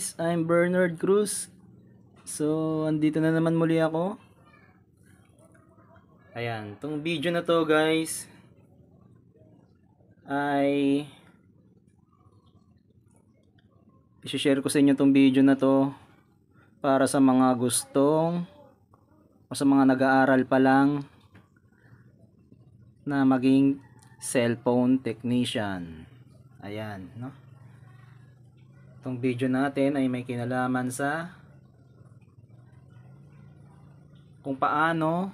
guys, I'm Bernard Cruz. So, andito na naman muli ako. Ayan, tong video na to guys ay i-share ko sa inyo tong video na to para sa mga gustong o sa mga nag-aaral pa lang na maging cellphone technician. Ayan, no? Itong video natin ay may kinalaman sa kung paano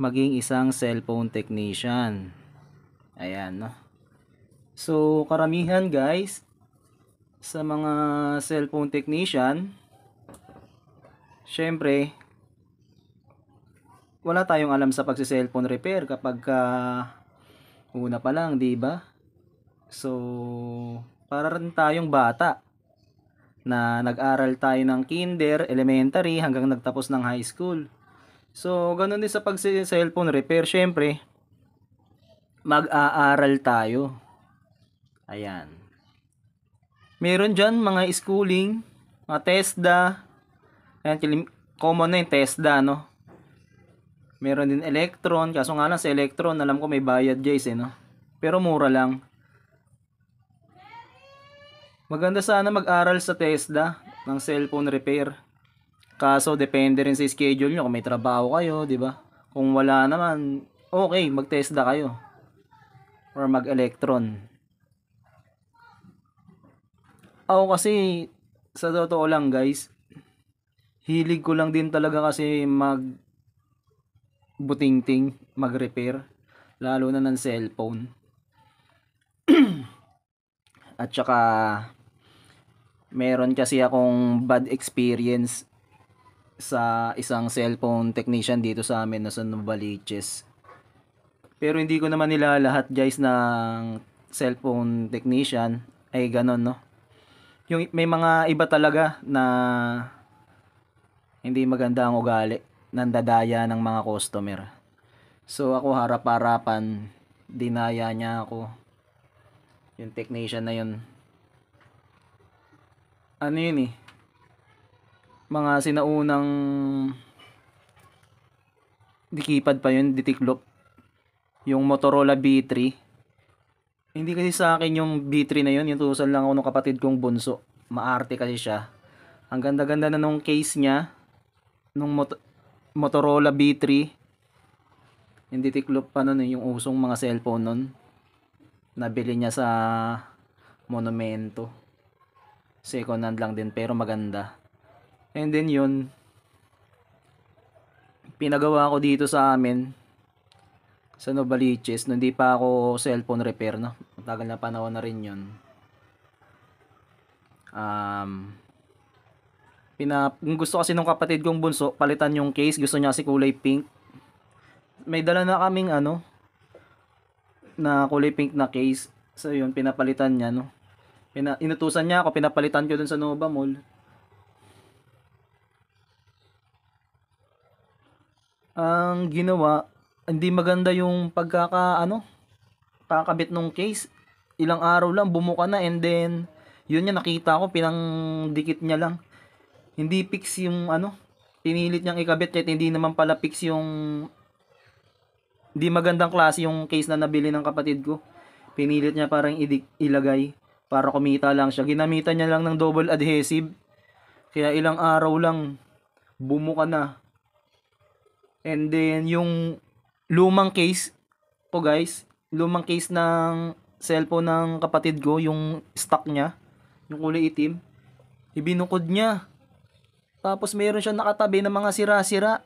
maging isang cellphone technician. Ayan, no? So, karamihan guys, sa mga cellphone technician, syempre, wala tayong alam sa pagsi-cellphone repair kapag uh, una pa lang, 'di ba? So, para rin tayong bata na nag-aral tayo ng kinder, elementary, hanggang nagtapos ng high school. So, ganun din sa pag-cellphone repair. syempre mag-aaral tayo. Ayan. Meron diyan mga schooling, mga TESDA. Ayan, common na yung TESDA, no? Meron din Electron. Kaso nga lang sa Electron, alam ko may bayad, Jace, eh, no? Pero mura lang. Maganda sana mag-aral sa TESDA ng cellphone repair. Kaso depende rin sa schedule nyo kung may trabaho kayo, 'di ba? Kung wala naman, okay, mag-TESDA kayo or mag-electron. Ako kasi sa totoo lang, guys, hilig ko lang din talaga kasi mag butingting, mag-repair lalo na ng cellphone. At saka meron kasi akong bad experience sa isang cellphone technician dito sa amin na sa Novaliches. Pero hindi ko naman nila lahat guys ng cellphone technician ay ganon no. Yung may mga iba talaga na hindi maganda ang ugali, nandadaya ng mga customer. So ako harap-harapan, dinaya niya ako. Yung technician na yun, ano yun eh mga sinaunang dikipad pa yun, ditiklop yung Motorola B3 hindi kasi sa akin yung B3 na yun, yung tusan lang ako ng kapatid kong bunso maarte kasi siya ang ganda ganda na nung case niya nung mot Motorola B3 hindi tiklop pa nun eh, yung usong mga cellphone nun nabili niya sa monumento second hand lang din pero maganda and then yun pinagawa ko dito sa amin sa Novaliches no hindi pa ako cellphone repair no matagal na panahon na rin yun um, pina, gusto kasi nung kapatid kong bunso palitan yung case gusto niya si kulay pink may dala na kaming ano na kulay pink na case so yun pinapalitan niya no Pina, inutusan niya ako, pinapalitan ko dun sa Nova Mall. Ang ginawa, hindi maganda yung pagkaka, ano, kakabit nung case. Ilang araw lang, bumuka na and then, yun niya nakita ko, pinangdikit niya lang. Hindi fix yung, ano, pinilit niyang ikabit kahit hindi naman pala fix yung hindi magandang klase yung case na nabili ng kapatid ko. Pinilit niya parang ilagay. Para kumita lang siya. Ginamitan niya lang ng double adhesive. Kaya ilang araw lang, bumuka na. And then, yung lumang case ko guys, lumang case ng cellphone ng kapatid ko, yung stock niya, yung kulay itim, ibinukod niya. Tapos meron siya nakatabi ng mga sira-sira.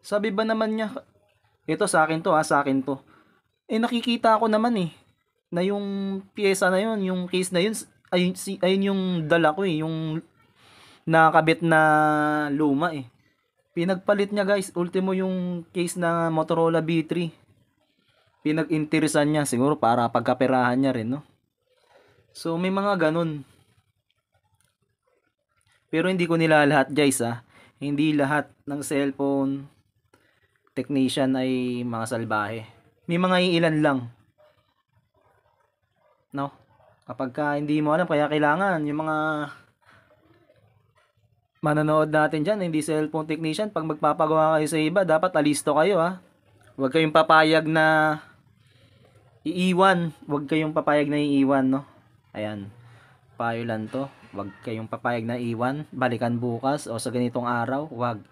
Sabi ba naman niya, ito sa akin to ha, sa akin to. Eh nakikita ko naman eh na yung piyesa na yun, yung case na yun, ayun, si, ayun yung dala ko eh, yung nakabit na luma eh. Pinagpalit niya guys, ultimo yung case na Motorola B3. Pinag-interesan niya, siguro para pagkaperahan niya rin, no? So, may mga ganun. Pero hindi ko nila lahat guys ah. Hindi lahat ng cellphone technician ay mga salbahe. May mga iilan lang no kapag ka hindi mo alam kaya kailangan yung mga mananood natin dyan, hindi cellphone technician, pag magpapagawa kayo sa iba, dapat alisto kayo ha. Huwag kayong papayag na iiwan. Huwag kayong papayag na iiwan, no? Ayan. Payo lang to. Huwag kayong papayag na iwan. Balikan bukas o sa ganitong araw. Huwag.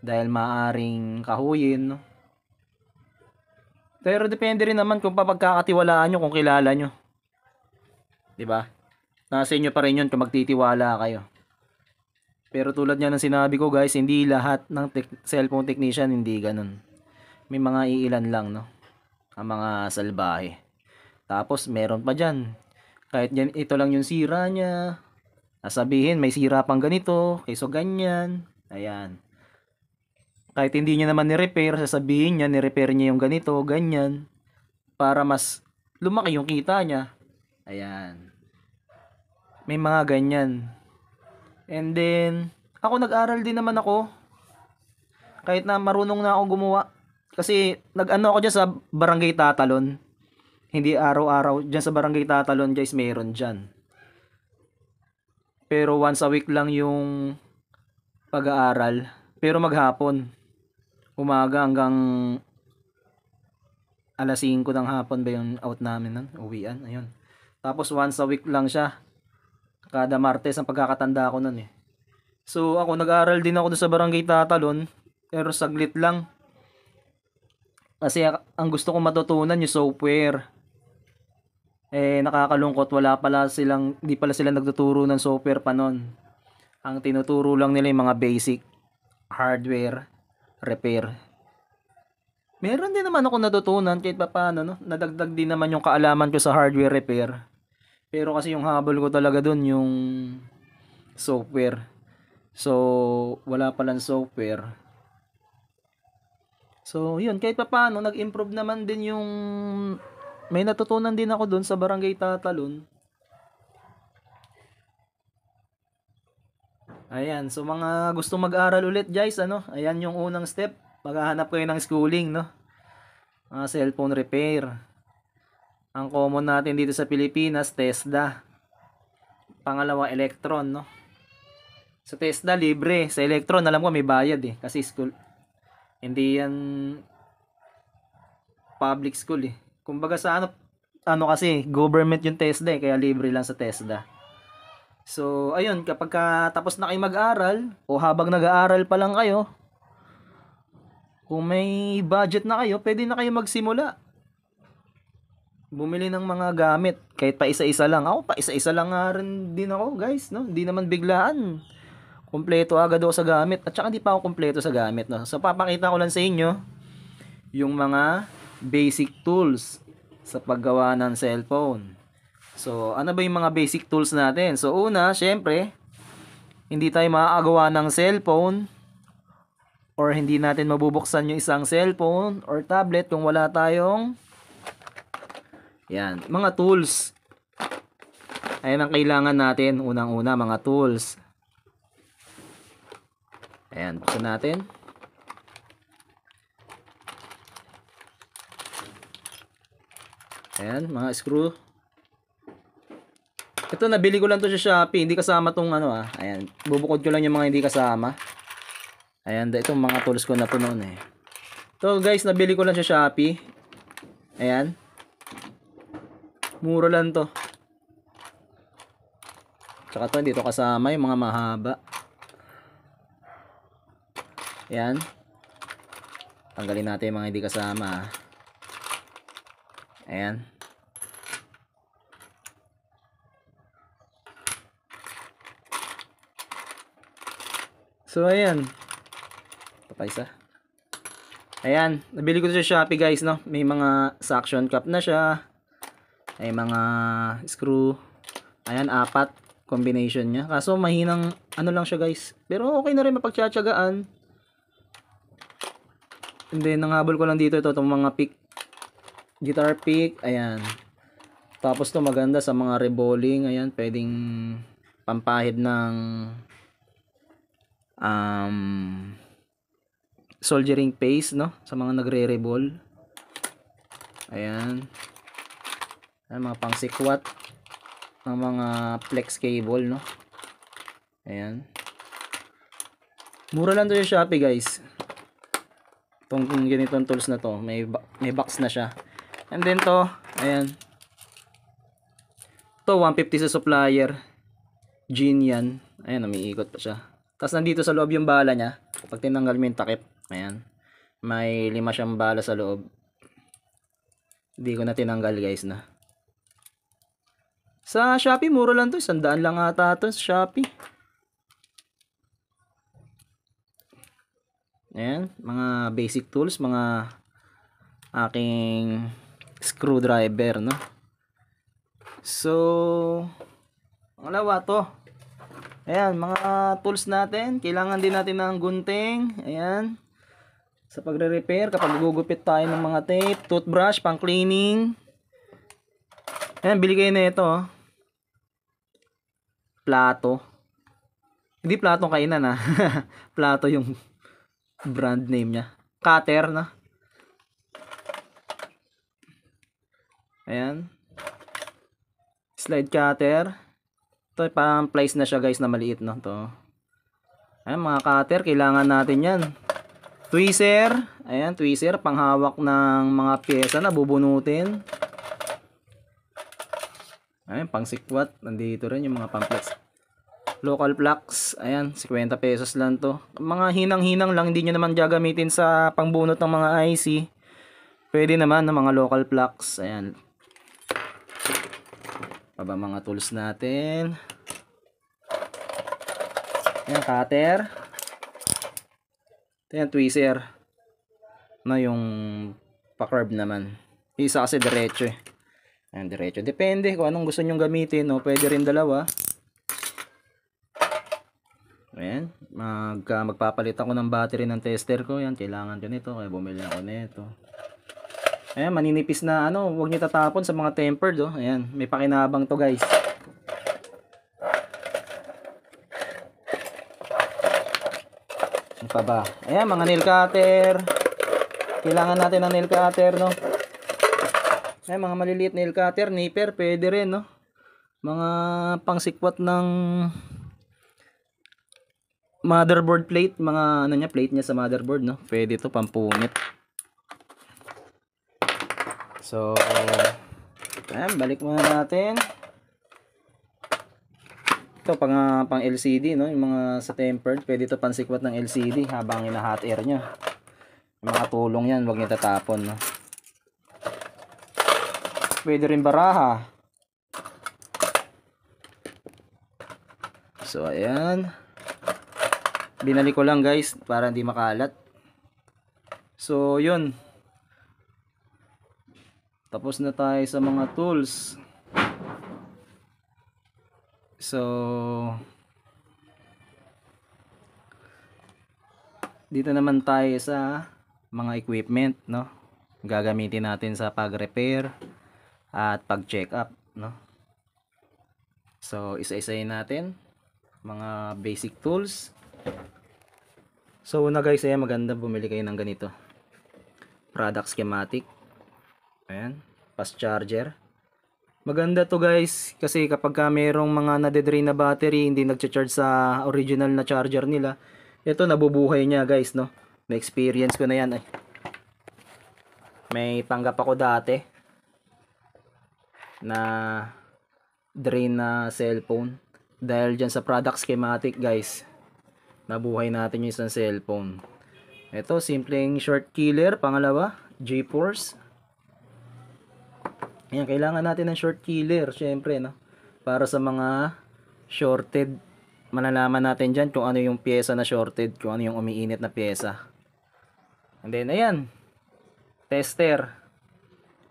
Dahil maaring kahuyin, no? Pero depende rin naman kung papagkakatiwalaan nyo, kung kilala nyo. 'Di ba? Nasa inyo pa rin yun kung magtitiwala kayo. Pero tulad niya ng sinabi ko guys, hindi lahat ng te- cellphone technician hindi ganun. May mga iilan lang no. Ang mga salbahe. Tapos meron pa diyan. Kahit yan, ito lang yung sira niya. Sabihin may sira pang ganito, kayso ganyan. Ayan. Kahit hindi niya naman ni-repair, sasabihin niya ni-repair niya yung ganito, ganyan. Para mas lumaki yung kita niya. Ayan. May mga ganyan. And then, ako nag-aral din naman ako. Kahit na marunong na ako gumawa. Kasi nag-ano ako dyan sa barangay tatalon. Hindi araw-araw. Dyan sa barangay tatalon, guys, meron dyan. Pero once a week lang yung pag-aaral. Pero maghapon. Umaga hanggang alas 5 ng hapon ba yung out namin nun? Uwian, ayun. Tapos once a week lang siya. Kada Martes ang pagkakatanda ko nun eh. So ako nag-aaral din ako sa barangay Tatalon. Pero saglit lang. Kasi ang gusto kong matutunan yung software. Eh nakakalungkot wala pala silang, di pala sila nagtuturo ng software pa nun. Ang tinuturo lang nila yung mga basic hardware repair. Meron din naman ako natutunan kahit pa paano, no? Nadagdag din naman yung kaalaman ko sa hardware repair. Pero kasi yung habol ko talaga doon yung software. So, wala pa lang software. So, yun, kahit pa paano, nag-improve naman din yung may natutunan din ako doon sa Barangay Tatalon. Ayan, so mga gusto mag-aral ulit guys, ano? Ayan yung unang step. Paghahanap kayo ng schooling, no? Mga cellphone repair. Ang common natin dito sa Pilipinas, TESDA. Pangalawa, Electron, no? Sa TESDA, libre. Sa Electron, alam ko may bayad eh. Kasi school, hindi yan public school eh. Kumbaga sa ano, ano kasi, government yung TESDA eh, kaya libre lang sa TESDA. So, ayun, kapag ka tapos na kayo mag-aral, o habang nag-aaral pa lang kayo, kung may budget na kayo, pwede na kayo magsimula bumili ng mga gamit. Kahit pa isa-isa lang. Ako pa isa-isa lang nga rin din ako guys. No? Hindi naman biglaan. kumpleto agad ako sa gamit. At saka hindi pa ako kumpleto sa gamit. No? So papakita ko lang sa inyo yung mga basic tools sa paggawa ng cellphone. So ano ba yung mga basic tools natin? So una, syempre, hindi tayo makakagawa ng cellphone or hindi natin mabubuksan yung isang cellphone or tablet kung wala tayong yan, mga tools. Ayan ang kailangan natin. Unang-una, mga tools. Ayan, buksan natin. Ayan, mga screw. Ito, nabili ko lang to sa Shopee. Hindi kasama tong ano ah. Ayan, bubukod ko lang yung mga hindi kasama. Ayan, itong mga tools ko na to noon eh. To guys, nabili ko lang sa Shopee. Ayan. Muro lang to. Tsaka to, dito kasama yung mga mahaba. Yan. Tanggalin natin yung mga hindi kasama. Ah. Ayan. So, ayan. Patay sa. Ayan. Nabili ko to sa Shopee guys, no? May mga suction cup na siya ay mga screw. Ayan, apat combination niya. Kaso mahinang ano lang siya guys. Pero okay na rin mapagtsatsagaan. And then nanghabol ko lang dito ito itong mga pick. Guitar pick. Ayan. Tapos to maganda sa mga revolving. Ayan pwedeng pampahid ng um, soldering paste, no sa mga nagre-revolve. Ayan. Ayan, mga pang pangsikwat ng mga flex cable, no? Ayan. Mura lang to yung Shopee, guys. Itong ganitong tools na to. May, may box na siya. And then to, ayan. To, 150 sa supplier. Gin yan. Ayan, umiikot pa siya. Tapos nandito sa loob yung bala niya. kapag tinanggal mo yung takip. Ayan. May lima siyang bala sa loob. Hindi ko na tinanggal guys na. Sa Shopee, mura lang to. Sandaan lang ata to sa Shopee. Ayan, mga basic tools, mga aking screwdriver, no? So, pangalawa to. Ayan, mga tools natin. Kailangan din natin ng gunting. Ayan. Sa pagre-repair, kapag gugupit tayo ng mga tape, toothbrush, pang cleaning. Ayan, bili kayo na ito. Oh. Plato. Hindi plato kainan na. Ah. plato yung brand name niya. Cutter na. Ayan. Slide cutter. Ito parang place na siya guys na maliit no. to. Ayan mga cutter kailangan natin yan. Tweezer. Ayan tweezer panghawak ng mga pyesa na bubunutin. Ayan, pang sikwat. Nandito rin yung mga pamplex. Local flax. Ayan, 50 pesos lang to. Mga hinang-hinang lang. Hindi nyo naman gagamitin sa pangbunot ng mga IC. Pwede naman ng mga local flax. Ayan. Pa mga tools natin? Ayan, cutter. Ayan, tweezer. Na yung pa-curve naman. Isa kasi diretso eh. Ayan, diretso. Depende kung anong gusto nyong gamitin. No? Pwede rin dalawa. Ayan. Mag, uh, magpapalit ako ng battery ng tester ko. Ayan, kailangan ko nito. Kaya bumili ako nito. Ayan, maninipis na ano. Huwag nyo tatapon sa mga tempered. Oh. Ayan, may pakinabang to guys. Ano pa ba? Ayan, mga nail cutter. Kailangan natin ng nail cutter, no? Ay, mga maliliit nail cutter, nipper, pwede rin, no? Mga pangsikwat ng motherboard plate, mga ano niya, plate niya sa motherboard, no? Pwede ito, pampunit. So, ayan, balik muna natin. Ito, pang, pang LCD, no? Yung mga sa tempered, pwede ito pansikwat ng LCD habang ina-hot air niya. mga tulong yan, wag niya tatapon, no? Pwede rin baraha. So, ayan. Binalik ko lang guys para hindi makalat. So, yun. Tapos na tayo sa mga tools. So, dito naman tayo sa mga equipment, no? Gagamitin natin sa pag-repair at pag-check up, no? So, isa-isayin natin mga basic tools. So, una guys, ay maganda bumili kayo ng ganito. Product schematic. Ayan, fast charger. Maganda to guys kasi kapag ka merong mga nade-drain na battery, hindi nagcha-charge sa original na charger nila, ito nabubuhay niya guys, no? May experience ko na yan. Ay. Eh. May tanggap ako dati na drain na cellphone dahil dyan sa product schematic guys nabuhay natin yung isang cellphone ito simpleng short killer pangalawa G-force Ayan, kailangan natin ng short killer, syempre, no? Para sa mga shorted, malalaman natin dyan kung ano yung pyesa na shorted, kung ano yung umiinit na pyesa. And then, ayan, tester.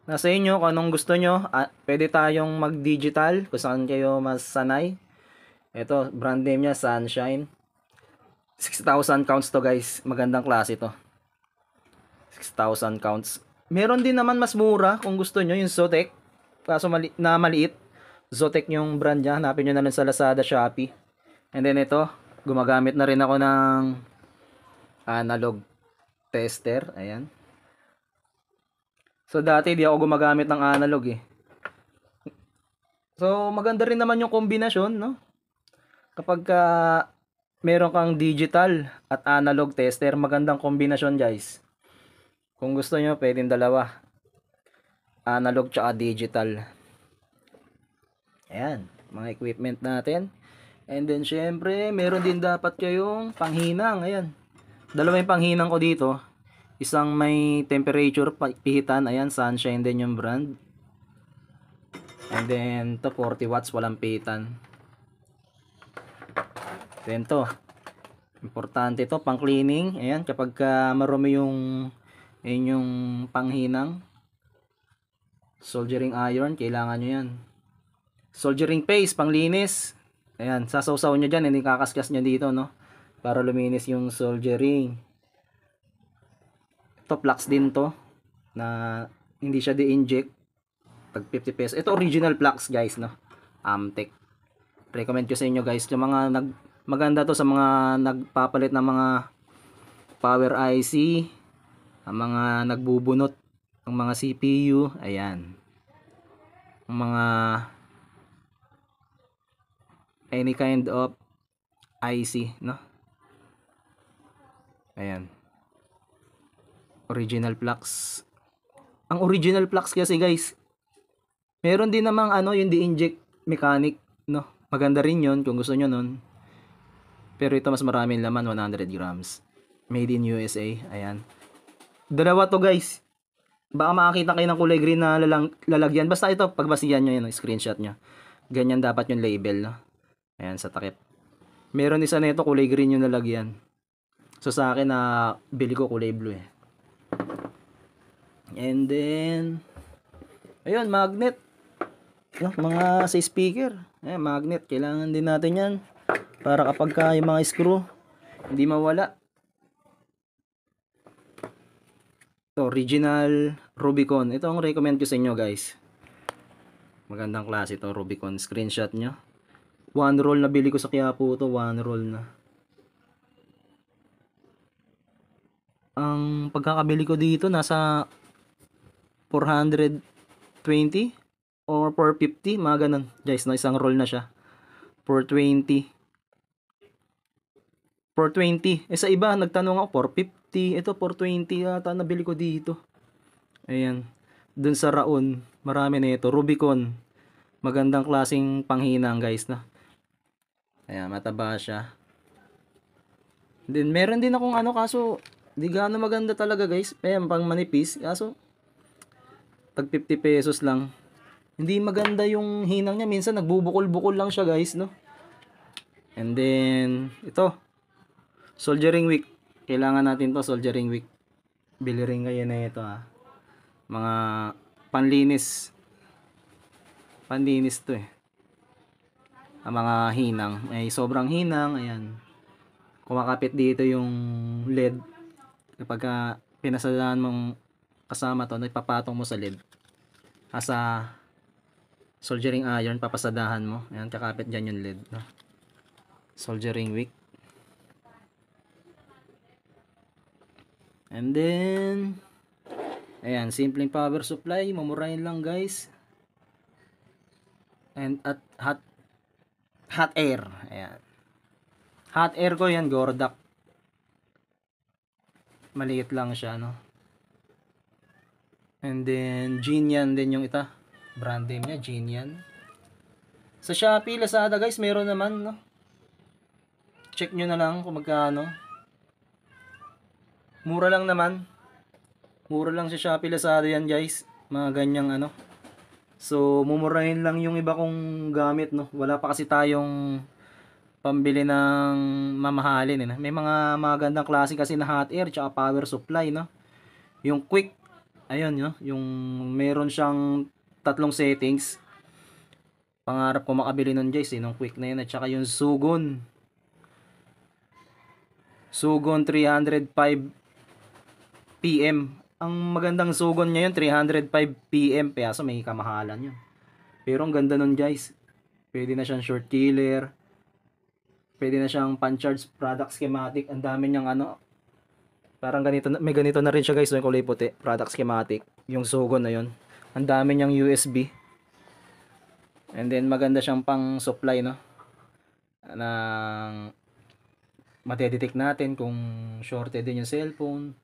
Nasa inyo kung anong gusto nyo. Uh, pwede tayong mag-digital kung saan kayo mas sanay. Ito, brand name niya, Sunshine. 6,000 counts to guys. Magandang klase to. 6,000 counts. Meron din naman mas mura kung gusto nyo yung Zotec. Kaso mali na maliit. Zotec yung brand niya. Hanapin nyo na rin sa Lazada, Shopee. And then ito, gumagamit na rin ako ng analog tester. Ayan. So dati di ako gumagamit ng analog eh. So maganda rin naman yung kombinasyon, no? Kapag ka uh, meron kang digital at analog tester, magandang kombinasyon, guys. Kung gusto niyo, pwedeng dalawa. Analog tsaka digital. Ayan, mga equipment natin. And then syempre, meron din dapat kayong panghinang, ayan. Dalawa yung panghinang ko dito Isang may temperature pihitan. Ayan, sunshine din yung brand. And then, to 40 watts, walang pihitan. Then to, importante to, pang cleaning. Ayan, kapag uh, marumi yung inyong panghinang. Soldering iron, kailangan nyo yan. Soldering paste, panglinis. Ayan, sasawsaw nyo dyan, hindi kakaskas nyo dito, no? Para luminis yung soldering to flux din to na hindi siya di-inject pag 50 pesos ito original flux guys no Amtech um, recommend ko sa inyo guys yung mga nag maganda to sa mga nagpapalit ng mga power IC ang mga nagbubunot ng mga CPU ayan ang mga any kind of IC no ayan original flux. Ang original flux kasi guys, meron din namang ano yung di-inject mechanic, no? Maganda rin yon kung gusto nyo nun. Pero ito mas maraming laman, 100 grams. Made in USA, ayan. Dalawa to guys. Baka makakita kayo ng kulay green na lalang, lalagyan. Basta ito, pagbasihan nyo yun, screenshot nyo. Ganyan dapat yung label, no? Ayan, sa takip. Meron isa na ito, kulay green yung lalagyan. So sa akin na uh, bili ko kulay blue eh. And then, ayun, magnet. No, mga sa speaker. Eh, magnet. Kailangan din natin yan. Para kapag ka yung mga screw, hindi mawala. Ito, original Rubicon. Ito ang recommend ko sa inyo guys. Magandang klase ito, Rubicon. Screenshot nyo. One roll na bili ko sa Quiapo ito. One roll na. Ang pagkakabili ko dito, nasa 420 or 450, mga ganun. Guys, no, isang roll na siya. 420. 420. Eh, sa iba, nagtanong ako, 450. Ito, 420 yata, nabili ko dito. Ayan. Dun sa Raon, marami na ito. Rubicon. Magandang klasing panghinang, guys, na Ayan, mataba siya. Then, meron din akong ano, kaso, di gaano maganda talaga, guys. Ayan, pang manipis. Kaso, tag 50 pesos lang. Hindi maganda yung hinang niya. Minsan nagbubukol-bukol lang siya guys, no? And then, ito. Soldiering wick. Kailangan natin to soldiering wick. Bili rin kayo na ito ha. Ah. Mga panlinis. Panlinis to eh. Ang mga hinang. May sobrang hinang. Ayan. Kumakapit dito yung lead. Kapag uh, pinasadaan mong kasama to, ipapatong mo sa lid. Asa soldering iron, papasadahan mo. Ayun, kakapit diyan yung lid. No? Soldering wick. And then, ayan, simpleng power supply. Mamurahin lang guys. And at hot, hot air. Ayan. Hot air ko yan, Gordak. Maliit lang siya, no? And then, Genian din yung ita. Brand name niya, Genian. Sa Shopee, Lazada guys, meron naman, no? Check nyo na lang kung magkano. Mura lang naman. Mura lang sa Shopee, Lazada yan guys. Mga ganyang ano. So, mumurahin lang yung iba kong gamit, no? Wala pa kasi tayong pambili ng mamahalin, eh, May mga magandang klase kasi na hot air, tsaka power supply, no? Yung quick ayun no, yung meron siyang tatlong settings. Pangarap ko makabili nun guys, eh, nung quick na yun at saka yung Sugon. Sugon 305 PM. Ang magandang Sugon niya yun, 305 PM. Kaya so may kamahalan yun. Pero ang ganda nun guys. Pwede na siyang short killer. Pwede na siyang pancharge charge product schematic. Ang dami niyang ano, Parang ganito, may ganito na rin siya guys, yung kulay puti, product schematic, yung sugo na yon. Ang dami niyang USB. And then maganda siyang pang supply no. Nang matedetect natin kung shorted din yung cellphone,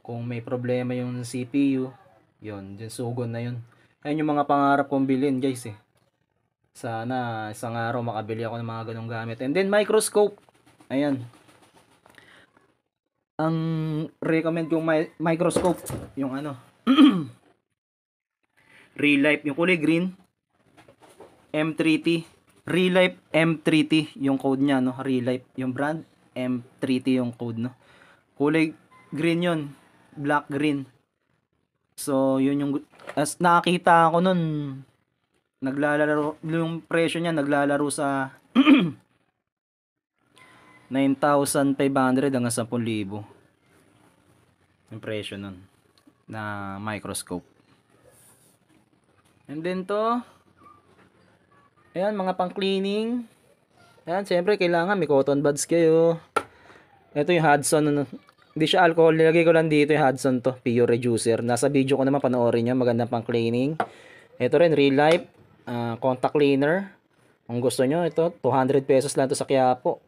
kung may problema yung CPU, yon, yung sugo na yon. Ayun yung mga pangarap kong bilhin guys eh. Sana isang araw makabili ako ng mga ganong gamit. And then microscope. Ayan, ang recommend yung mi microscope, yung ano, Real Life, yung kulay green, M3T, Real Life M3T, yung code niya, no, Real Life, yung brand, M3T yung code, no, kulay green yon black green, so, yun yung, as nakita ako nun, naglalaro, yung presyo niya, naglalaro sa, 9,500 hanggang 10,000 yung presyo nun na microscope and then to ayan mga pang cleaning ayan syempre kailangan may cotton buds kayo ito yung Hudson ano, hindi siya alcohol nilagay ko lang dito yung Hudson to pure reducer nasa video ko naman panoorin nyo maganda pang cleaning ito rin real life uh, contact cleaner kung gusto nyo ito 200 pesos lang to sa Quiapo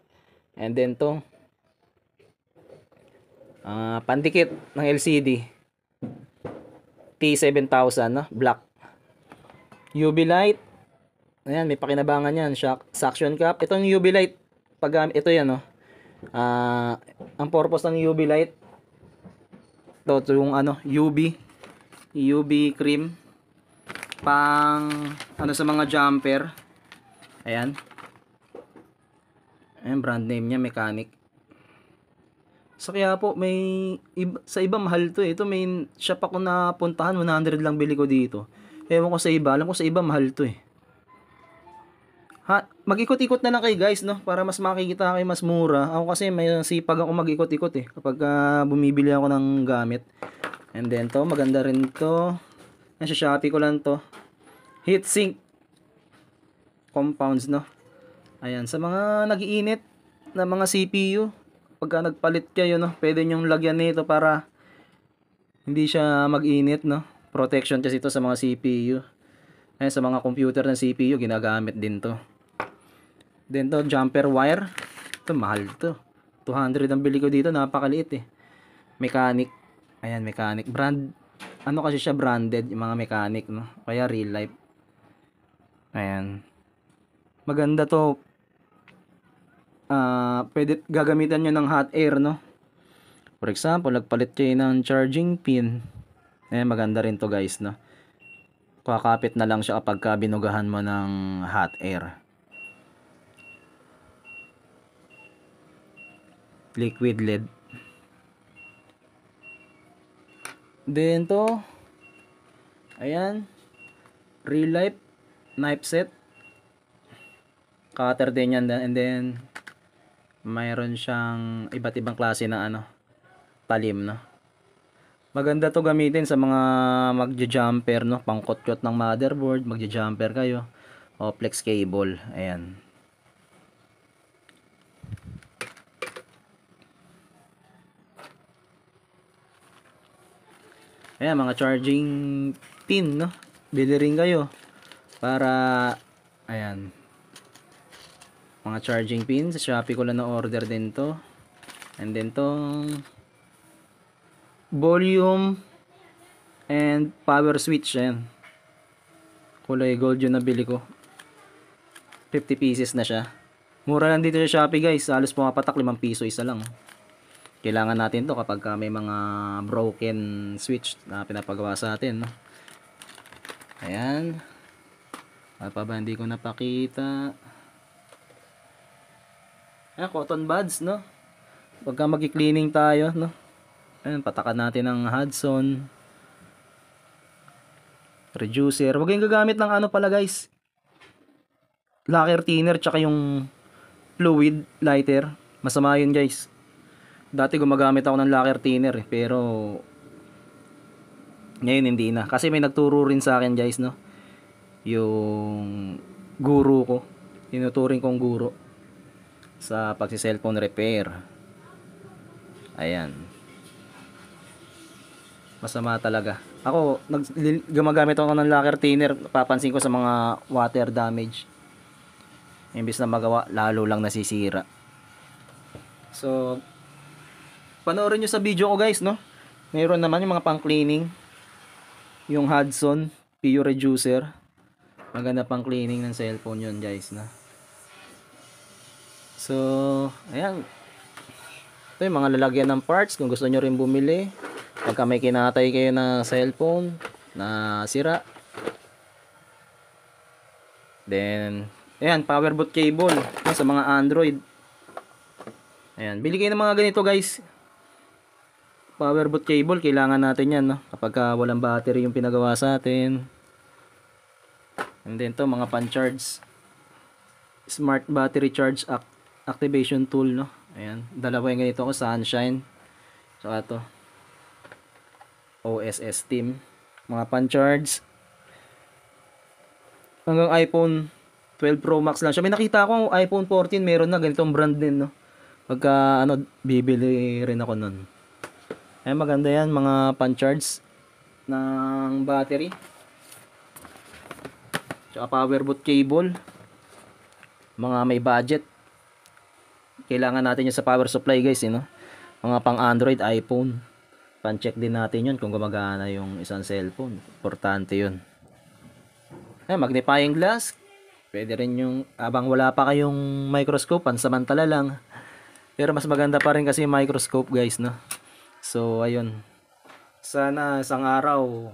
And then to uh, pandikit ng LCD T7000 no? black UV light ayan may pakinabangan yan shock, suction cup itong UV light pag, ito yan no? uh, ang purpose ng UV light to, to yung ano UV UV cream pang ano sa mga jumper ayan Ayan, brand name niya, Mechanic. Sa kaya po, may, iba, sa iba mahal to eh. Ito may shop ako na puntahan, 100 lang bili ko dito. Ewan ko sa iba, alam ko sa iba mahal to eh. Ha, mag-ikot-ikot na lang kayo guys, no? Para mas makikita kayo mas mura. Ako kasi may sipag ako mag-ikot-ikot eh. Kapag uh, bumibili ako ng gamit. And then to, maganda rin to. Nasa Shopee ko lang to. Heatsink compounds, no? Ayan, sa mga nagiinit na mga CPU, pagka nagpalit kayo, no, pwede nyong lagyan nito para hindi siya mag-init, no. Protection kasi ito sa mga CPU. Ayan, sa mga computer ng CPU, ginagamit din to. Then to, jumper wire. Ito, mahal to. 200 ang bili ko dito, napakaliit eh. Mechanic. Ayan, mechanic. Brand, ano kasi siya branded, yung mga mechanic, no. Kaya real life. Ayan. Maganda to uh, pwede gagamitan nyo ng hot air, no? For example, nagpalit kayo ng charging pin. Eh, maganda rin to guys, no? Kakapit na lang siya kapag binugahan mo ng hot air. Liquid lead. Then to, ayan, real life knife set. Cutter din yan, and then mayroon siyang iba't ibang klase ng ano talim no maganda to gamitin sa mga magja-jumper no pangkotyot ng motherboard magja-jumper kayo o flex cable ayan ayan mga charging pin no bili rin kayo para ayan mga charging pin Sa Shopee ko lang na-order din to. And then tong volume and power switch. yan Kulay gold yung nabili ko. 50 pieces na siya. Mura lang dito sa Shopee guys. Halos pumapatak 5 piso isa lang. Kailangan natin to kapag ah, may mga broken switch na pinapagawa sa atin. No? Ayan. Ano pa ba hindi ko napakita? Ayan, ah, cotton buds, no? Pagka mag-cleaning tayo, no? Ayan, patakan natin ng Hudson. Reducer. Huwag kayong gagamit ng ano pala, guys. Lacquer thinner, tsaka yung fluid lighter. Masama yun, guys. Dati gumagamit ako ng lacquer thinner, eh, pero ngayon hindi na. Kasi may nagturo rin sa akin guys no. Yung guru ko. Tinuturing kong guro sa pagsi-cellphone repair. Ayan. Masama talaga. Ako, nag, gumagamit ako ng lacquer thinner. Papansin ko sa mga water damage. Imbis na magawa, lalo lang nasisira. So, panoorin nyo sa video ko guys, no? Mayroon naman yung mga pang-cleaning. Yung Hudson, PU Reducer. Maganda pang-cleaning ng cellphone yun guys, na. No? So, ayan. Ito yung mga lalagyan ng parts. Kung gusto nyo rin bumili. Pagka may kinatay kayo na cellphone na sira. Then, ayan, powerboot cable. Ayan, sa mga Android. Ayan, bili kayo ng mga ganito guys. Powerboot cable, kailangan natin yan. No? Kapag ka walang battery yung pinagawa sa atin. And then to mga pan-charge. Smart Battery Charge Act activation tool no ayan dalawa yung ganito ko sunshine saka to OSS team mga pan charge hanggang iPhone 12 Pro Max lang siya may nakita akong iPhone 14 meron na ganitong brand din no pagka ano bibili rin ako nun ay maganda yan mga pan charge ng battery tsaka power boot cable mga may budget kailangan natin yun sa power supply guys. You eh, know? Mga pang Android, iPhone. Pan-check din natin yun kung gumagana yung isang cellphone. Importante yun. Ay, eh, magnifying glass. Pwede rin yung abang wala pa kayong microscope, pansamantala lang. Pero mas maganda pa rin kasi yung microscope guys. No? So, ayun. Sana isang araw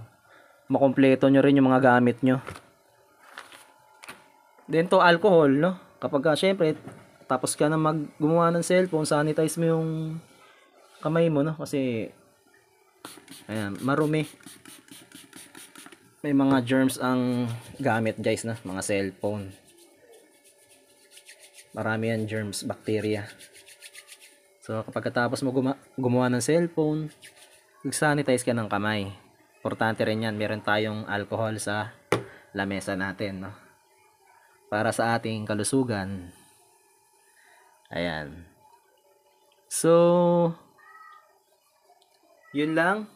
makompleto nyo rin yung mga gamit nyo. Then alcohol, no? Kapag ah, siyempre tapos ka na mag gumawa ng cellphone, sanitize mo yung kamay mo, no? Kasi, ayan, marumi. May mga germs ang gamit, guys, na mga cellphone. Marami yan germs, bacteria. So, kapag tapos mo guma gumawa ng cellphone, mag-sanitize ka ng kamay. Importante rin yan, meron tayong alcohol sa lamesa natin, no? Para sa ating kalusugan, Ayan. So, yun lang.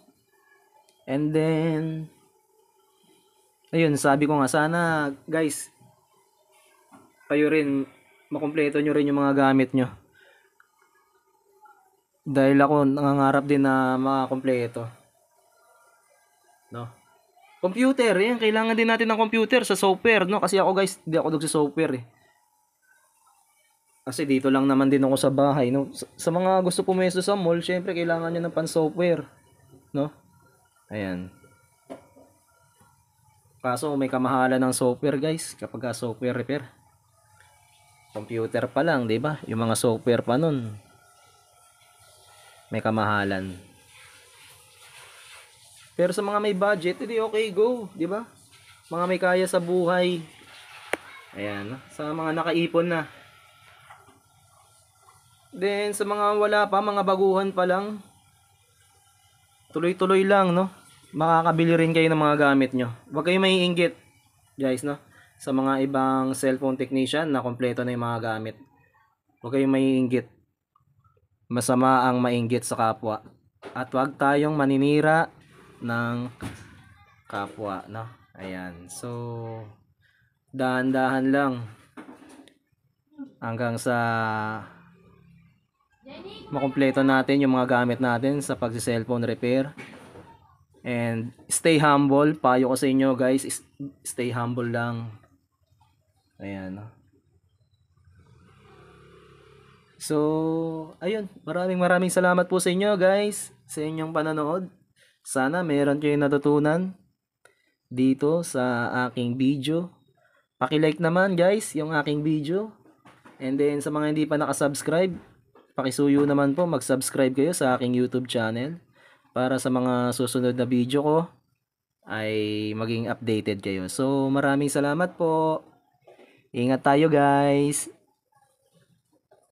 And then, ayun, sabi ko nga, sana, guys, kayo rin, makumpleto nyo rin yung mga gamit nyo. Dahil ako, nangangarap din na makakumpleto. No? Computer, yan, kailangan din natin ng computer sa software, no? Kasi ako, guys, hindi ako dog sa software, eh. Kasi dito lang naman din ako sa bahay. No? Sa, sa mga gusto pumesto sa mall, syempre kailangan nyo ng pan-software. No? Ayan. Kaso may kamahalan ng software guys kapag software repair. Computer pa lang, 'di ba? Yung mga software pa nun. May kamahalan. Pero sa mga may budget, edi okay go, 'di ba? Mga may kaya sa buhay. Ayan, sa mga nakaipon na. Then sa mga wala pa, mga baguhan pa lang, tuloy-tuloy lang, no? Makakabili rin kayo ng mga gamit nyo. Huwag kayong maiinggit, guys, no? Sa mga ibang cellphone technician na kompleto na yung mga gamit. Huwag kayong maiinggit. Masama ang mainggit sa kapwa. At huwag tayong maninira ng kapwa, no? Ayan. So, dahan-dahan lang hanggang sa makumpleto natin yung mga gamit natin sa pagsi-cellphone repair. And stay humble. Payo ko sa inyo guys, stay humble lang. Ayan. So, ayun. Maraming maraming salamat po sa inyo guys sa inyong panonood. Sana meron kayong natutunan dito sa aking video. Paki-like naman guys yung aking video. And then sa mga hindi pa nakasubscribe, Pakisuyo naman po, mag-subscribe kayo sa aking YouTube channel para sa mga susunod na video ko ay maging updated kayo. So maraming salamat po. Ingat tayo guys.